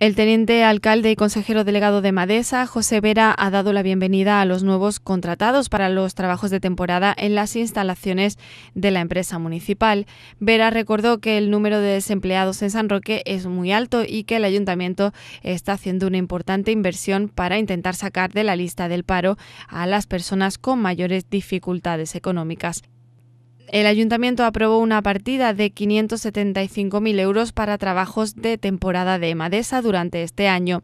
El teniente alcalde y consejero delegado de Madesa, José Vera, ha dado la bienvenida a los nuevos contratados para los trabajos de temporada en las instalaciones de la empresa municipal. Vera recordó que el número de desempleados en San Roque es muy alto y que el ayuntamiento está haciendo una importante inversión para intentar sacar de la lista del paro a las personas con mayores dificultades económicas. El ayuntamiento aprobó una partida de 575.000 euros para trabajos de temporada de Madesa durante este año.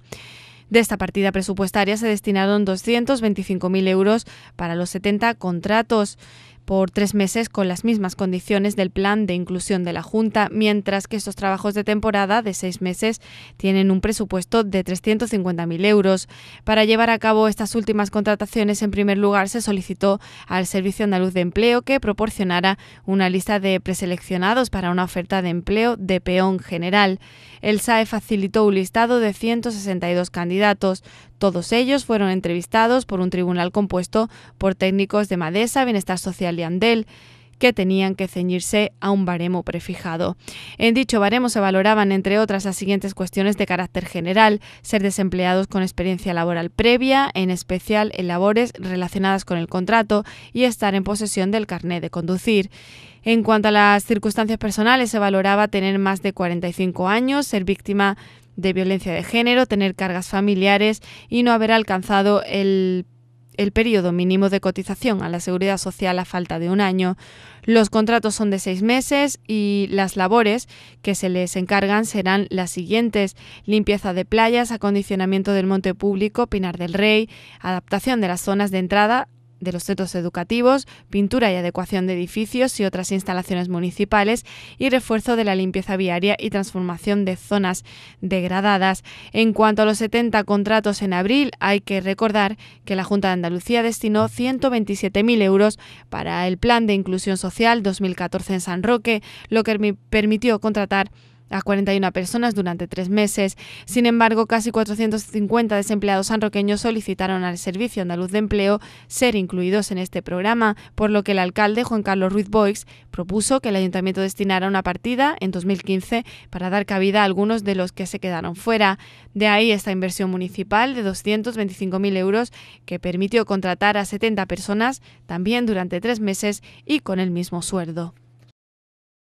De esta partida presupuestaria se destinaron 225.000 euros para los 70 contratos por tres meses con las mismas condiciones del plan de inclusión de la Junta, mientras que estos trabajos de temporada de seis meses tienen un presupuesto de 350.000 euros. Para llevar a cabo estas últimas contrataciones, en primer lugar se solicitó al Servicio Andaluz de Empleo que proporcionara una lista de preseleccionados para una oferta de empleo de peón general. El SAE facilitó un listado de 162 candidatos. Todos ellos fueron entrevistados por un tribunal compuesto por técnicos de Madesa, Bienestar Social que tenían que ceñirse a un baremo prefijado. En dicho baremo se valoraban, entre otras, las siguientes cuestiones de carácter general, ser desempleados con experiencia laboral previa, en especial en labores relacionadas con el contrato, y estar en posesión del carnet de conducir. En cuanto a las circunstancias personales, se valoraba tener más de 45 años, ser víctima de violencia de género, tener cargas familiares y no haber alcanzado el el periodo mínimo de cotización a la seguridad social a falta de un año, los contratos son de seis meses y las labores que se les encargan serán las siguientes. Limpieza de playas, acondicionamiento del monte público, Pinar del Rey, adaptación de las zonas de entrada de los centros educativos, pintura y adecuación de edificios y otras instalaciones municipales y refuerzo de la limpieza viaria y transformación de zonas degradadas. En cuanto a los 70 contratos en abril, hay que recordar que la Junta de Andalucía destinó 127.000 euros para el Plan de Inclusión Social 2014 en San Roque, lo que permitió contratar a 41 personas durante tres meses. Sin embargo, casi 450 desempleados sanroqueños solicitaron al Servicio Andaluz de Empleo ser incluidos en este programa, por lo que el alcalde Juan Carlos Ruiz Boix propuso que el ayuntamiento destinara una partida en 2015 para dar cabida a algunos de los que se quedaron fuera. De ahí esta inversión municipal de 225.000 euros que permitió contratar a 70 personas también durante tres meses y con el mismo sueldo.